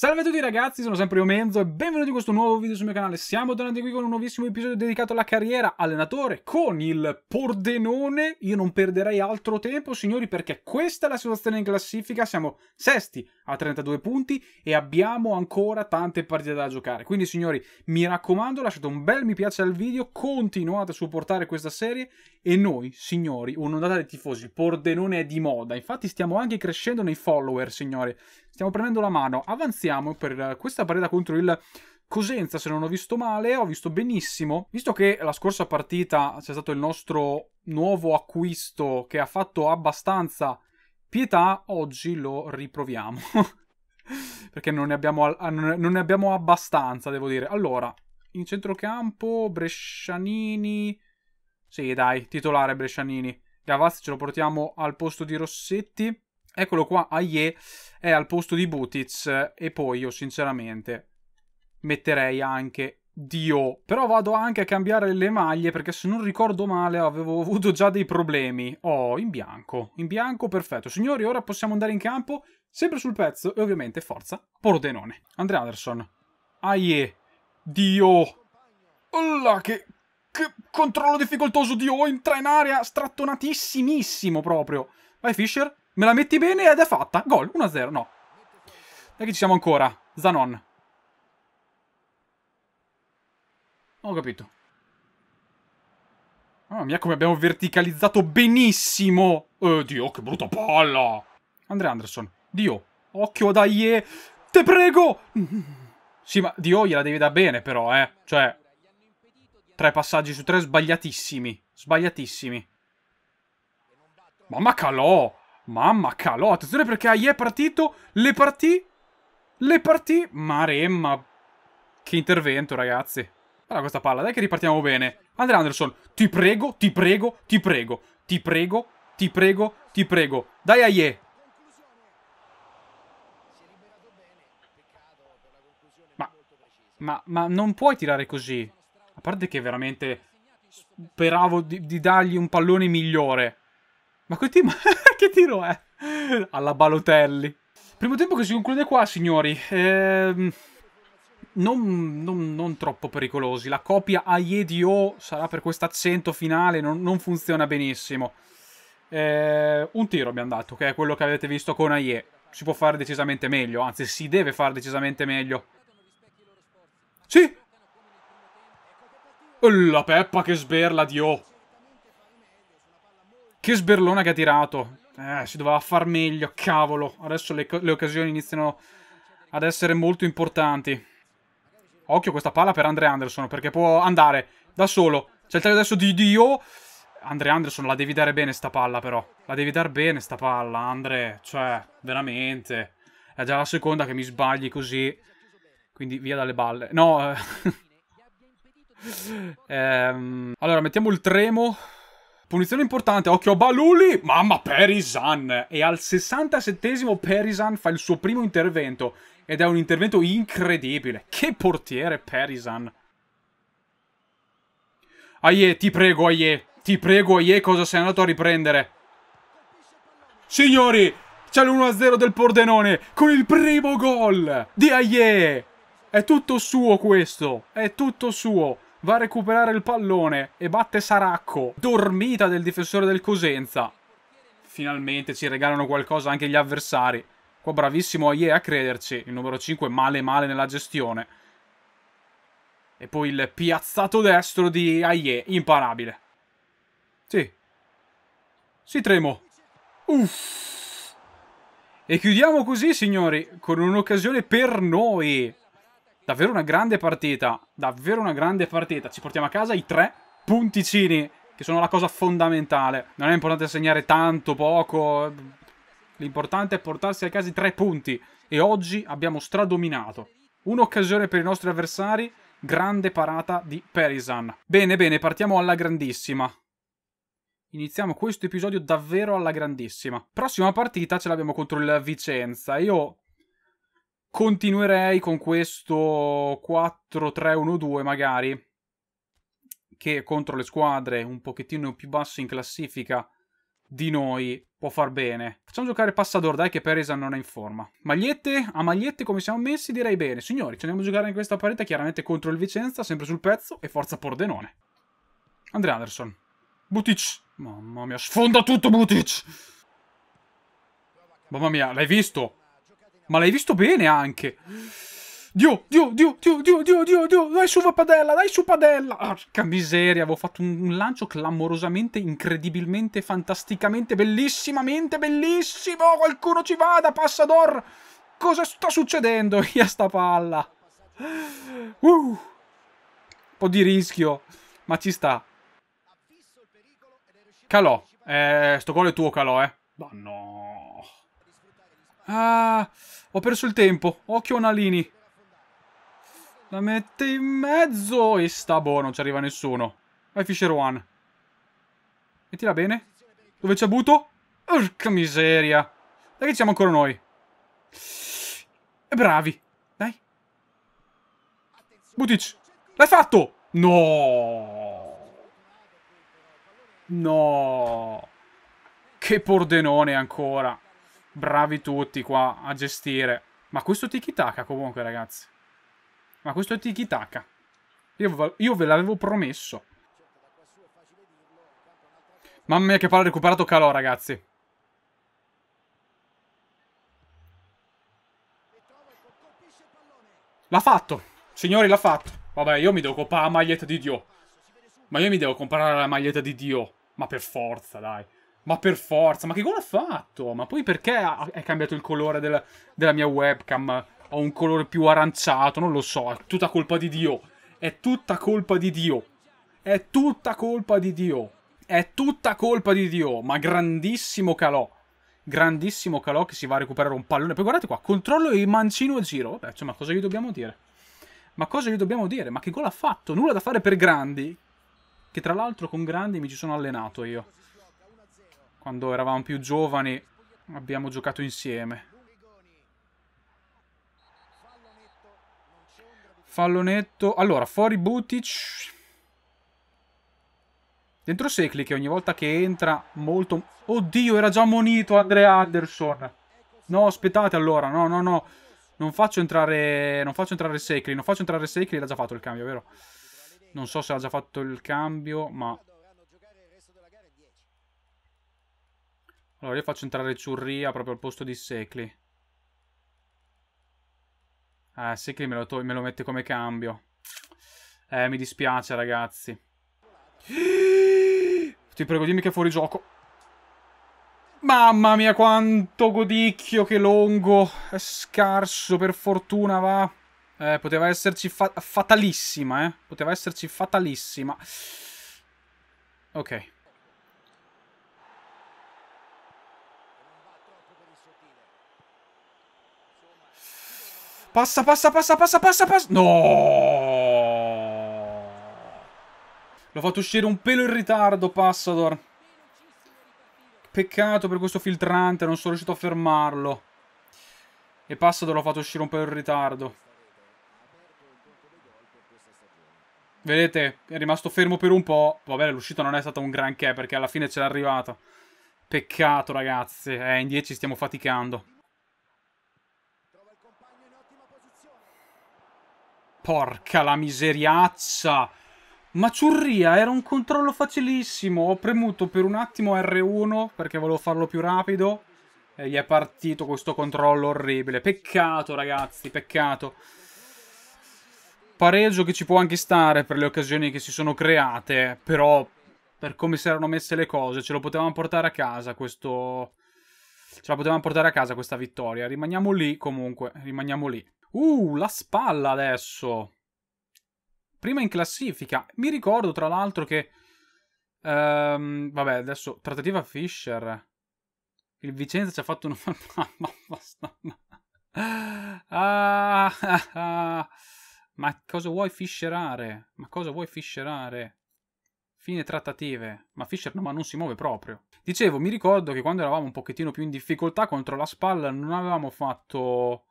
Salve a tutti ragazzi, sono sempre io Menzo e benvenuti in questo nuovo video sul mio canale. Siamo tornati qui con un nuovissimo episodio dedicato alla carriera allenatore con il Pordenone. Io non perderei altro tempo, signori, perché questa è la situazione in classifica. Siamo sesti a 32 punti e abbiamo ancora tante partite da giocare. Quindi, signori, mi raccomando, lasciate un bel mi piace al video, continuate a supportare questa serie e noi, signori, un'ondata dei tifosi, il Pordenone è di moda. Infatti stiamo anche crescendo nei follower, signori. Stiamo prendendo la mano, avanziamo per eh, questa partita contro il Cosenza, se non ho visto male, ho visto benissimo. Visto che la scorsa partita c'è stato il nostro nuovo acquisto che ha fatto abbastanza pietà, oggi lo riproviamo. Perché non ne, abbiamo, non ne abbiamo abbastanza, devo dire. Allora, in centrocampo, Brescianini... Sì, dai, titolare Brescianini. Gavazzi ce lo portiamo al posto di Rossetti. Eccolo qua, Aie è al posto di Butic e poi io sinceramente metterei anche Dio. Però vado anche a cambiare le maglie perché se non ricordo male avevo avuto già dei problemi. Oh, in bianco, in bianco perfetto. Signori, ora possiamo andare in campo, sempre sul pezzo e ovviamente forza Pordenone. Andrea Anderson, Aie, Dio. Olla che, che controllo difficoltoso Dio, entra in area strattonatissimissimo proprio. Vai Fisher, Me la metti bene ed è fatta. Gol, 1-0, no. Dai che ci siamo ancora. Zanon. Non ho capito. Mamma mia, come abbiamo verticalizzato benissimo. Eh, Dio, che brutta palla. Andrea Anderson. Dio, occhio da Ie. Te prego. Sì, ma Dio gliela devi da bene però, eh. Cioè, tre passaggi su tre sbagliatissimi. Sbagliatissimi. Mamma calò. Mamma calò, attenzione perché AI è partito, le partì, le partì, maremma. Che intervento ragazzi. Allora questa palla, dai che ripartiamo bene. Andrea Anderson, ti prego, ti prego, ti prego, ti prego, ti prego, ti prego. Dai Aie Ma, ma, ma non puoi tirare così. A parte che veramente speravo di, di dargli un pallone migliore. Ma che team... che tiro è? Alla Balotelli. Primo tempo che si conclude qua, signori. Ehm... Non, non, non, troppo pericolosi. La copia AIE di O sarà per questo accento finale, non, non funziona benissimo. Eh, un tiro abbiamo dato, che è quello che avete visto con AIE. Si può fare decisamente meglio, anzi si deve fare decisamente meglio. Sì! La Peppa che sberla di O. Che sberlona che ha tirato. Eh, si doveva far meglio, cavolo. Adesso le, le occasioni iniziano ad essere molto importanti. Occhio questa palla per Andre Anderson, perché può andare da solo. C'è il taglio adesso di Dio. Andre Anderson, la devi dare bene sta palla però. La devi dare bene sta palla, Andre. Cioè, veramente. È già la seconda che mi sbagli così. Quindi via dalle balle. No. Eh. ehm, allora, mettiamo il tremo. Punizione importante, occhio a Baluli! Mamma, Perisan! E al 67 Perisan fa il suo primo intervento. Ed è un intervento incredibile. Che portiere, Perisan! Aie, ti prego, Aie. Ti prego, Aie, cosa sei andato a riprendere? Signori, c'è l'1-0 del Pordenone con il primo gol di Aie! È tutto suo questo, è tutto suo va a recuperare il pallone e batte Saracco, dormita del difensore del Cosenza. Finalmente ci regalano qualcosa anche gli avversari. Qua bravissimo Aie a crederci, il numero 5 male male nella gestione. E poi il piazzato destro di Aie, imparabile. Sì. Si Tremo. Uff. E chiudiamo così, signori, con un'occasione per noi. Davvero una grande partita, davvero una grande partita. Ci portiamo a casa i tre punticini, che sono la cosa fondamentale. Non è importante segnare tanto, poco, l'importante è portarsi a casa i tre punti. E oggi abbiamo stradominato. Un'occasione per i nostri avversari, grande parata di Perisan. Bene, bene, partiamo alla grandissima. Iniziamo questo episodio davvero alla grandissima. Prossima partita ce l'abbiamo contro il Vicenza. Io Continuerei con questo 4-3-1-2 magari, che contro le squadre un pochettino più basso in classifica di noi può far bene. Facciamo giocare Passador, dai che Peresa non è in forma. Magliette, a magliette come siamo messi direi bene. Signori, ci andiamo a giocare in questa partita chiaramente contro il Vicenza, sempre sul pezzo e forza Pordenone. Andrea Anderson. Butic. Mamma mia, sfonda tutto Butic! Mamma mia, l'hai visto? Ma l'hai visto bene anche. Dio, Dio, Dio, Dio, Dio, Dio, Dio, Dio, dai su padella, dai su padella. Porca miseria, avevo fatto un lancio clamorosamente, incredibilmente, fantasticamente, bellissimamente, bellissimo. Qualcuno ci vada, Passador. Cosa sta succedendo a sta palla? Uh, un po' di rischio, ma ci sta. Calò, eh, sto gol è tuo Calò, eh. Ma no. Ah, ho perso il tempo. Occhio Nalini. La mette in mezzo e sta buono, non ci arriva nessuno. Vai Fisher One. E tira bene. Dove c'è Buto? Urca miseria. Dai che siamo ancora noi. E eh, bravi. Dai. Butic. L'hai fatto! No! No! Che pordenone ancora bravi tutti qua a gestire. Ma questo tiki taka comunque, ragazzi. Ma questo tiki taka. Io, io ve l'avevo promesso. Mamma mia che palla ha recuperato Calò, ragazzi. L'ha fatto. Signori, l'ha fatto. Vabbè, io mi devo comprare la maglietta di Dio. Ma io mi devo comprare la maglietta di Dio. Ma per forza, dai. Ma per forza, ma che gol ha fatto? Ma poi perché è cambiato il colore del, della mia webcam? Ho un colore più aranciato, non lo so, è tutta colpa di Dio. È tutta colpa di Dio. È tutta colpa di Dio. È tutta colpa di Dio. Ma grandissimo calò. Grandissimo calò che si va a recuperare un pallone. Poi guardate qua, controllo e mancino a giro. Vabbè, cioè, ma cosa gli dobbiamo dire? Ma cosa gli dobbiamo dire? Ma che gol ha fatto? Nulla da fare per grandi. Che tra l'altro con grandi mi ci sono allenato io quando eravamo più giovani abbiamo giocato insieme. Fallo netto. Allora, fuori Butic. Dentro Secli che ogni volta che entra molto... Oddio, era già monito Andrea Anderson. No, aspettate allora. No, no, no. Non faccio entrare... Non faccio entrare Secli. Non faccio entrare Secli. L'ha già fatto il cambio, vero? Non so se ha già fatto il cambio, ma... Allora io faccio entrare Ciurria proprio al posto di Secli. Ah, eh, Secli me lo, me lo mette come cambio. Eh, mi dispiace ragazzi. Ti prego, dimmi che è fuori gioco. Mamma mia, quanto godicchio che Longo. È scarso, per fortuna va. Eh, poteva esserci fa fatalissima, eh. Poteva esserci fatalissima. Ok. Passa, passa, passa, passa, passa, passa. No! L'ho fatto uscire un pelo in ritardo, Passador. Peccato per questo filtrante, non sono riuscito a fermarlo. E Passador l'ho fatto uscire un pelo in ritardo. Vedete, è rimasto fermo per un po'. Vabbè, l'uscita non è stata un granché perché alla fine ce l'è arrivata. Peccato, ragazzi. Eh, in 10 stiamo faticando. Porca la miseriazza! Ma ciurria, era un controllo facilissimo. Ho premuto per un attimo R1 perché volevo farlo più rapido. E gli è partito questo controllo orribile. Peccato, ragazzi, peccato. Pareggio che ci può anche stare per le occasioni che si sono create. Però, per come si erano messe le cose, ce lo potevamo portare a casa questo... Ce la potevamo portare a casa questa vittoria. Rimaniamo lì comunque, rimaniamo lì. Uh, la spalla adesso. Prima in classifica. Mi ricordo, tra l'altro, che... Um, vabbè, adesso, trattativa Fischer. Il Vicenza ci ha fatto un... ah, ah, Ma cosa vuoi fischerare? Ma cosa vuoi fischerare? Fine trattative. Ma Fischer no, ma non si muove proprio. Dicevo, mi ricordo che quando eravamo un pochettino più in difficoltà contro la spalla non avevamo fatto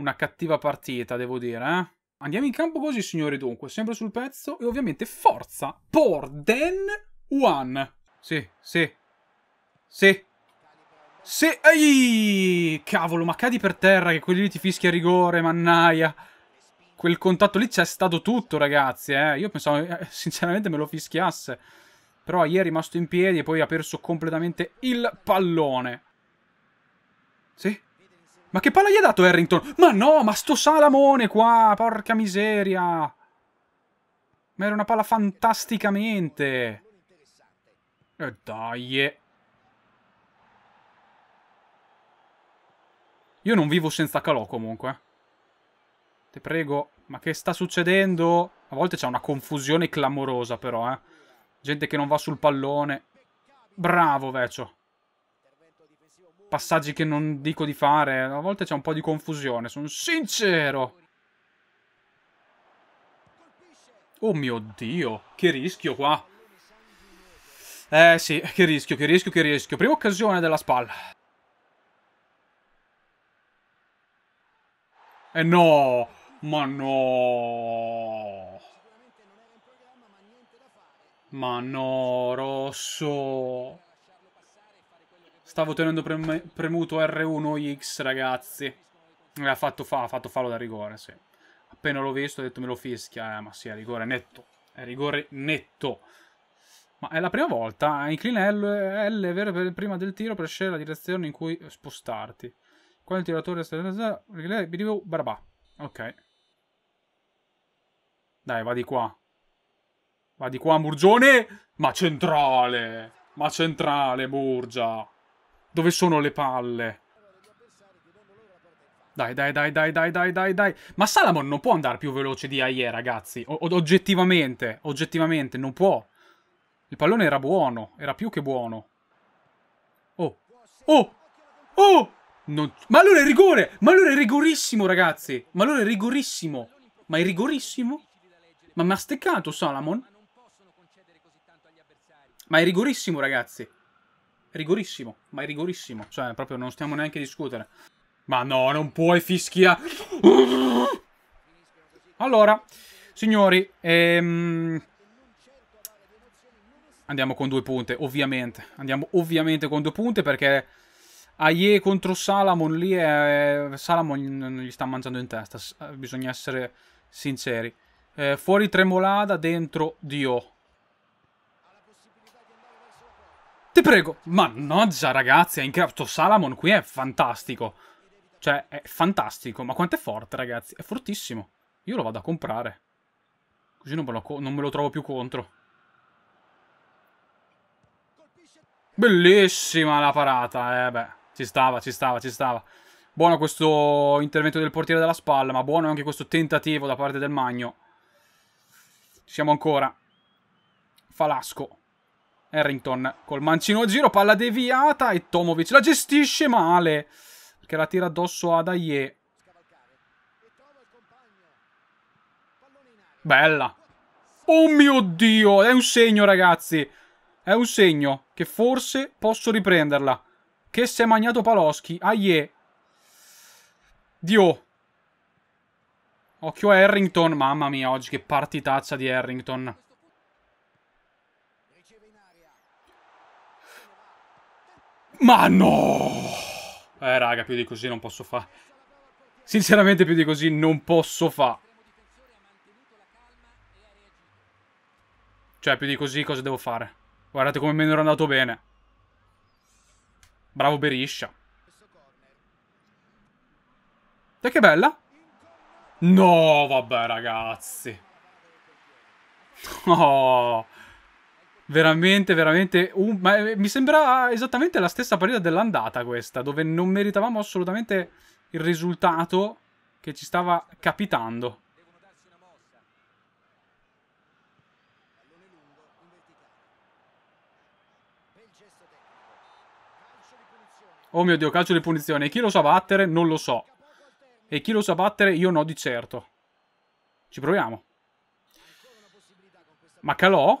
una cattiva partita, devo dire, eh? Andiamo in campo così, signori, dunque, sempre sul pezzo e ovviamente forza por den one. Sì, sì, sì, sì, ehi, cavolo, ma cadi per terra che quelli lì ti fischia a rigore, mannaia. Quel contatto lì c'è stato tutto, ragazzi, eh. Io pensavo, eh, sinceramente, me lo fischiasse. Però ieri è rimasto in piedi e poi ha perso completamente il pallone. Sì, ma che palla gli ha dato Harrington? Ma no, ma sto salamone qua, porca miseria. Ma era una palla fantasticamente. E eh, dai. Io non vivo senza calò comunque. Ti prego, ma che sta succedendo? A volte c'è una confusione clamorosa però, eh. Gente che non va sul pallone. Bravo, Vecio passaggi che non dico di fare. A volte c'è un po' di confusione, sono sincero. Oh mio Dio, che rischio qua. Eh sì, che rischio, che rischio, che rischio. Prima occasione della spalla. Eh no, ma no. Ma no, rosso. Stavo tenendo prem premuto R1X, ragazzi. Eh, ha fatto, fa ha fatto fallo da rigore, sì. Appena l'ho visto ho detto me lo fischia. Eh, ma sì, è rigore netto. È rigore netto. Ma è la prima volta. Eh, inclina L, L vero prima del tiro per scegliere la direzione in cui spostarti. Qua il tiratore... Barabà. Ok. Dai, va di qua. Va di qua, Murgione! Ma centrale! Ma centrale, Burgia! Dove sono le palle? Dai, dai, dai, dai, dai, dai, dai, dai. Ma Salamon non può andare più veloce di Aie, ragazzi. O oggettivamente, oggettivamente, non può. Il pallone era buono, era più che buono. Oh, oh, oh! Non... Ma allora è rigore! Ma allora è rigorissimo, ragazzi! Ma allora è rigorissimo! Ma è rigorissimo? Ma mi ha steccato Salamon? Ma è rigorissimo, ragazzi! rigorissimo, ma è rigorissimo, cioè proprio non stiamo neanche a discutere. Ma no, non puoi fischiare. Allora, signori, ehm... andiamo con due punte, ovviamente. Andiamo ovviamente con due punte perché Aie contro Salamon lì è... Salamon gli sta mangiando in testa, eh, bisogna essere sinceri. Eh, fuori Tremolada, dentro Dio. Ti prego. Mannaggia, ragazzi, è incredibile. Salamon qui è fantastico. Cioè, è fantastico. Ma quanto è forte, ragazzi. È fortissimo. Io lo vado a comprare. Così non me lo, non me lo trovo più contro. Bellissima la parata. Eh, beh. Ci stava, ci stava, ci stava. Buono questo intervento del portiere della spalla, ma buono anche questo tentativo da parte del Magno. Ci siamo ancora. Falasco. Harrington col mancino a giro, palla deviata e Tomovic la gestisce male perché la tira addosso ad Aie. Bella. Oh mio Dio, è un segno ragazzi. È un segno che forse posso riprenderla. Che si è magnato Paloschi. Aie. Dio. Occhio a Harrington. Mamma mia, oggi che partitaccia di Harrington. Ma no! Eh, raga, più di così non posso fare. Sinceramente più di così non posso fare. Cioè, più di così cosa devo fare? Guardate come me ne ero andato bene. Bravo Beriscia. E che bella. No, vabbè, ragazzi. No. Oh. Veramente, veramente. Uh, ma eh, mi sembra esattamente la stessa partita dell'andata questa, dove non meritavamo assolutamente il risultato che ci stava capitando. Oh mio Dio, calcio di punizione. chi lo sa battere? Non lo so. E chi lo sa battere? Io no di certo. Ci proviamo. Ma calò?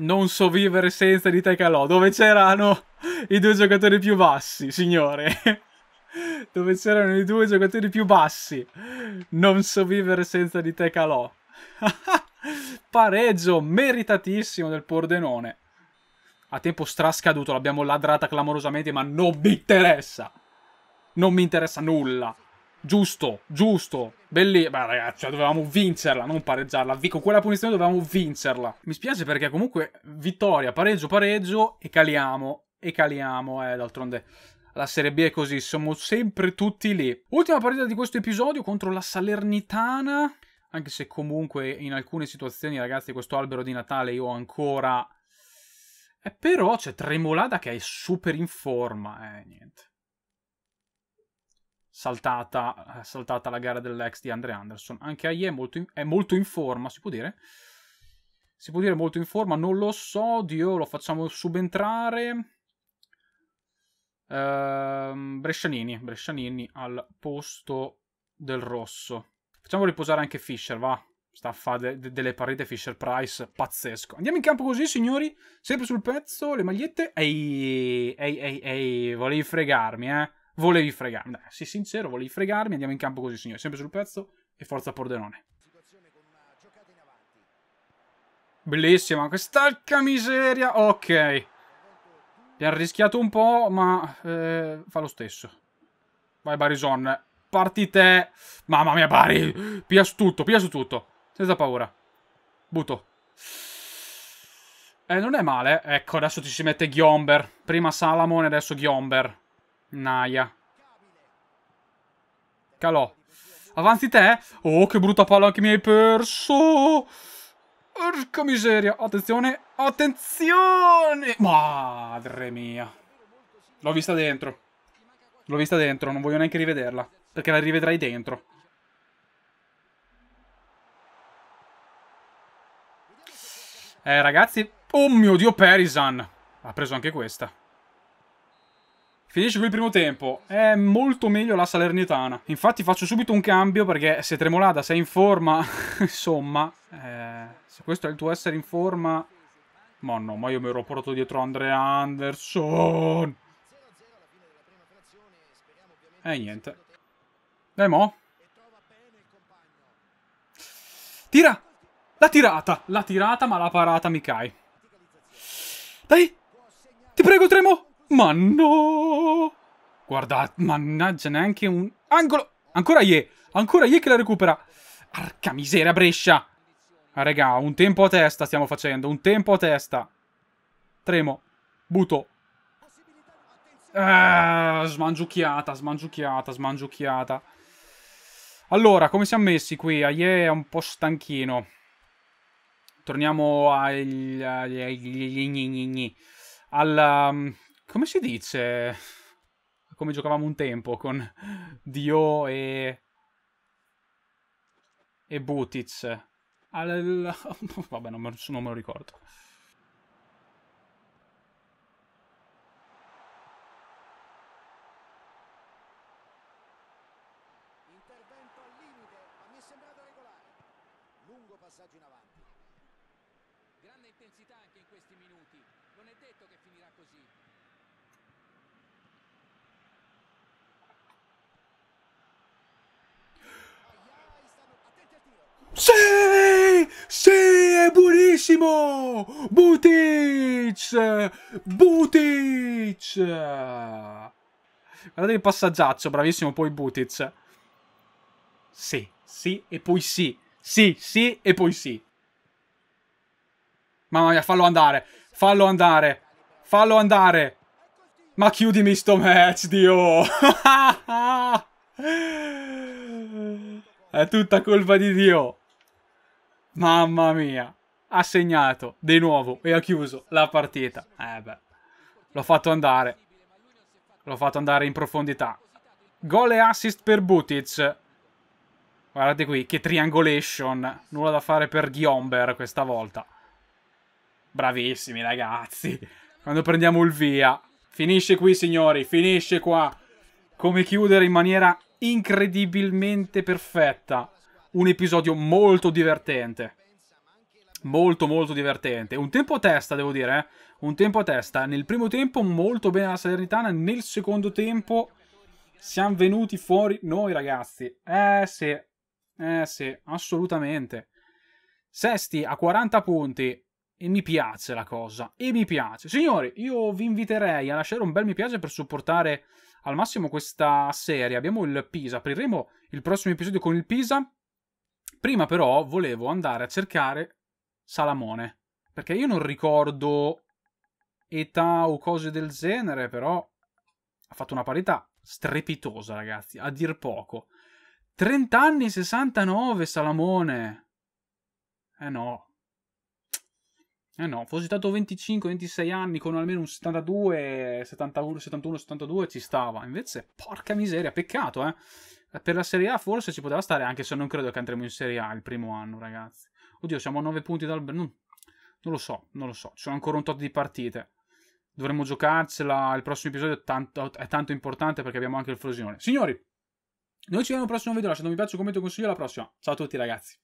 non so vivere senza di te calò, dove c'erano i due giocatori più bassi, signore. dove c'erano i due giocatori più bassi. Non so vivere senza di te calò. Pareggio meritatissimo del Pordenone. A tempo strascaduto, l'abbiamo ladrata clamorosamente, ma non mi interessa. Non mi interessa nulla. Giusto, giusto, bellissimo. Beh, ragazzi, cioè, dovevamo vincerla, non pareggiarla. con quella punizione dovevamo vincerla. Mi spiace perché comunque vittoria, pareggio, pareggio e caliamo. E caliamo, eh, d'altronde. La Serie B è così, siamo sempre tutti lì. Ultima partita di questo episodio contro la Salernitana. Anche se comunque in alcune situazioni, ragazzi, questo albero di Natale io ancora... Eh, però c'è Tremolada che è super in forma, eh, niente saltata, eh, saltata la gara dell'ex di Andre Anderson. Anche Aie è molto in, è molto in forma, si può dire? Si può dire molto in forma, non lo so, Dio lo facciamo subentrare. Ehm, Brescianini, Brescianini al posto del rosso. Facciamo riposare anche Fischer, va. Sta a fare de de delle parete Fisher Price pazzesco. Andiamo in campo così, signori. Sempre sul pezzo, le magliette. Ehi, ehi, ehi, ehi. Volevi fregarmi, eh volevi fregarmi. Dai, sii sincero, volevi fregarmi, andiamo in campo così, signore. Sempre sul pezzo e forza Pordenone. Bellissima, quest'alca miseria. Ok. Ti ha rischiato un po', ma eh, fa lo stesso. Vai Barison, Partite. Mamma mia, Bari. Piace tutto, piace tutto. Senza paura. Buto. Eh, non è male. Ecco, adesso ci si mette Ghiomber. Prima Salamone, adesso Ghiomber. Naia. Calò. Avanti te. Oh, che brutta palla che mi hai perso. Porca miseria. Attenzione. Attenzione. Madre mia. L'ho vista dentro. L'ho vista dentro. Non voglio neanche rivederla. Perché la rivedrai dentro. Eh, ragazzi. Oh mio Dio, Perisan. Ha preso anche questa. Finisce qui il primo tempo, è molto meglio la Salernitana. Infatti faccio subito un cambio perché se Tremolada sei in forma, insomma, eh, se questo è il tuo essere in forma... Ma no, ma io mi ero portato dietro Andrea Anderson! E eh, niente. Dai mo. Tira! La tirata! La tirata ma la parata Mikai. Dai! Ti prego Tremo! Ma no! Guarda, mannaggia, neanche un angolo. Ancora Ye, ancora Ye che la recupera. Arca miseria, Brescia. Ah, regà, un tempo a testa stiamo facendo, un tempo a testa. Tremo, buto. Eh, ah, smangiucchiata, smangiucchiata, smangiucchiata. Allora, come siamo messi qui? Aie ah, è un po' stanchino. Torniamo agli... agli, agli, agli, agli, agli, agli, al... al... Um, come si dice? Come giocavamo un tempo con Dio e. e Butic. Al... Vabbè, non me, non me lo ricordo. Grande intensità anche in questi minuti. Non è detto che finirà così. Sì! Sì, è buonissimo! Butic! Butic! Guardate il passaggiaccio, bravissimo, poi Butic. Sì, sì e poi sì. Sì, sì e poi sì. Mamma mia, fallo andare. Fallo andare. Fallo andare. Ma chiudimi sto match, Dio. È tutta colpa di Dio. Mamma mia. Ha segnato di nuovo e ha chiuso la partita. Eh beh. L'ho fatto andare. L'ho fatto andare in profondità. Gol e assist per Butic. Guardate qui, che triangolation. Nulla da fare per Ghiomber questa volta. Bravissimi ragazzi. Quando prendiamo il via. Finisce qui signori, finisce qua. Come chiudere in maniera incredibilmente perfetta un episodio molto divertente. Molto molto divertente. Un tempo a testa, devo dire, eh? un tempo a testa. Nel primo tempo molto bene la Salernitana, nel secondo tempo siamo venuti fuori noi ragazzi. Eh sì, eh sì, assolutamente. Sesti a 40 punti, e mi piace la cosa, e mi piace. Signori, io vi inviterei a lasciare un bel mi piace per supportare al massimo questa serie. Abbiamo il Pisa, apriremo il prossimo episodio con il Pisa. Prima però volevo andare a cercare Salamone, perché io non ricordo età o cose del genere, però ha fatto una parità strepitosa, ragazzi, a dir poco. 30 anni 69 Salamone. Eh no. Eh no, fossi stato 25-26 anni con almeno un 72, 71, 71, 72 ci stava. Invece, porca miseria, peccato, eh. Per la Serie A forse ci poteva stare, anche se non credo che andremo in Serie A il primo anno, ragazzi. Oddio, siamo a 9 punti dal... Non, non lo so, non lo so. Ci sono ancora un tot di partite. Dovremmo giocarcela. Il prossimo episodio è tanto, è tanto importante perché abbiamo anche il Frosinone. Signori, noi ci vediamo al prossimo video. Lasciate un mi piace, un commento e consiglio. Alla prossima. Ciao a tutti, ragazzi.